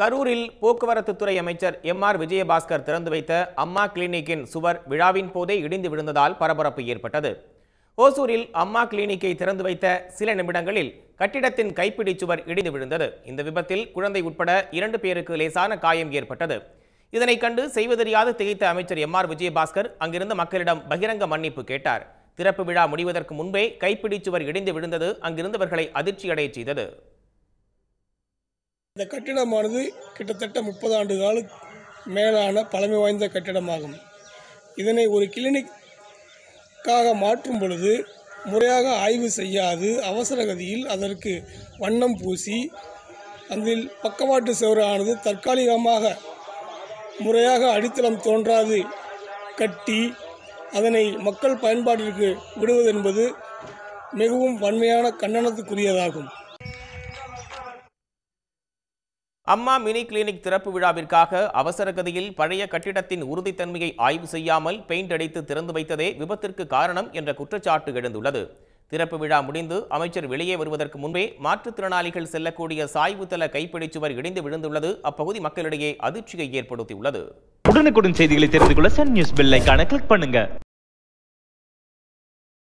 கரூரில் போக்குவரத்துத்துறை அமைச்சர் எம் ஆர் விஜயபாஸ்கர் திறந்து வைத்த அம்மா கிளினிக்கின் சுவர் விழாவின் போதே இடிந்து விழுந்ததால் பரபரப்பு ஏற்பட்டது ஓசூரில் அம்மா கிளினிக்கை திறந்து வைத்த சில நிமிடங்களில் கட்டிடத்தின் கைப்பிடி சுவர் இடிந்து விழுந்தது இந்த விபத்தில் குழந்தை உட்பட இரண்டு பேருக்கு லேசான காயம் ஏற்பட்டது இதனை கண்டு செய்வதறியாது திகைத்த அமைச்சர் எம் ஆர் விஜயபாஸ்கர் அங்கிருந்த மக்களிடம் பகிரங்க மன்னிப்பு கேட்டார் திறப்பு விழா முடிவதற்கு முன்பே கைப்பிடி சுவர் இடிந்து விழுந்தது அங்கிருந்தவர்களை அதிர்ச்சியடைய செய்தது இந்த கட்டிடமானது கிட்டத்தட்ட முப்பது ஆண்டு கால மேலான பழமை வாய்ந்த கட்டிடமாகும் இதனை ஒரு கிளினிக்காக மாற்றும் பொழுது முறையாக ஆய்வு செய்யாது அவசரகதியில் அதற்கு வண்ணம் பூசி அதில் பக்கவாட்டு சுவரானது தற்காலிகமாக முறையாக அடித்தளம் தோன்றாது கட்டி அதனை மக்கள் பயன்பாட்டிற்கு விடுவதென்பது மிகவும் வன்மையான கண்டனத்துக்குரியதாகும் அம்மா மினி கிளினிக் திறப்பு விழாவிற்காக அவசர கதியில் பழைய கட்டிடத்தின் உறுதித்தன்மையை ஆய்வு செய்யாமல் பெயிண்ட் அடித்து திறந்து வைத்ததே விபத்திற்கு காரணம் என்ற குற்றச்சாட்டு எழுந்துள்ளது திறப்பு விழா முடிந்து அமைச்சர் வெளியே வருவதற்கு முன்பே மாற்றுத்திறனாளிகள் செல்லக்கூடிய தள கைப்பிடி சுவர் இடிந்து விழுந்துள்ளது அப்பகுதி மக்களிடையே அதிர்ச்சியை ஏற்படுத்தியுள்ளது உடனுக்குடன் செய்திகளை தெரிந்து கொள்ள சன் நியூஸ் பெல் கிளிக் பண்ணுங்க